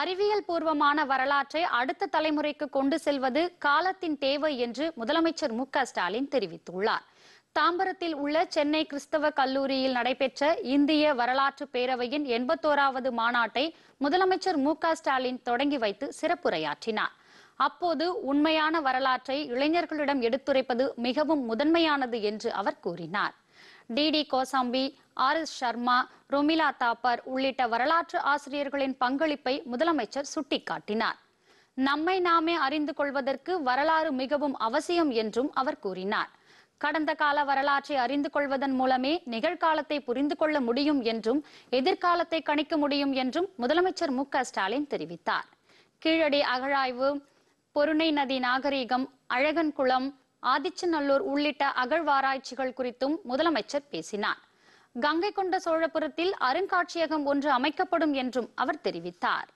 அறிவியல் பூர்வமான வரலாற்றை அடுத்த தலைமுறைக்கு கொண்டு செல்வது காலத்தின் தேவை என்று முதலமைச்சர் மு ஸ்டாலின் தெரிவித்துள்ளார் தாம்பரத்தில் உள்ள சென்னை கிறிஸ்தவ கல்லூரியில் நடைபெற்ற இந்திய வரலாற்று பேரவையின் எண்பத்தோராவது மாநாட்டை முதலமைச்சர் மு ஸ்டாலின் தொடங்கி வைத்து சிறப்புரையாற்றினார் அப்போது உண்மையான வரலாற்றை இளைஞர்களிடம் எடுத்துரைப்பது மிகவும் முதன்மையானது என்று அவர் கூறினார் DD Kosambi R S Sharma Romila Thapar உள்ளிட்ட வரலாற்று ஆசிரியர்களின் பங்களிப்பை முதலமைச்சர் சுட்டிக்காட்டினார் நம்மை நாமே அறிந்து கொள்வதற்கு வரலாறு மிகவும் அவசியம் என்றும் அவர் கூறினார் கடந்த கால வரலாற்றை அறிந்து கொள்வதன் மூலமே நிகழ்காலத்தை புரிந்து கொள்ள முடியும் என்றும் எதிர்காலத்தை கணிக்க முடியும் என்றும் முதலமைச்சர் மு ஸ்டாலின் தெரிவித்தார் கீழடி அகழாய்வு பொருணை நதி நாகரீகம் அழகன்குளம் ஆதிச்சநல்லூர் உள்ளிட்ட அகழ்வாராய்ச்சிகள் குறித்தும் முதலமைச்சர் பேசினார் கங்கை கொண்ட சோழபுரத்தில் அருங்காட்சியகம் ஒன்று அமைக்கப்படும் என்றும் அவர் தெரிவித்தார்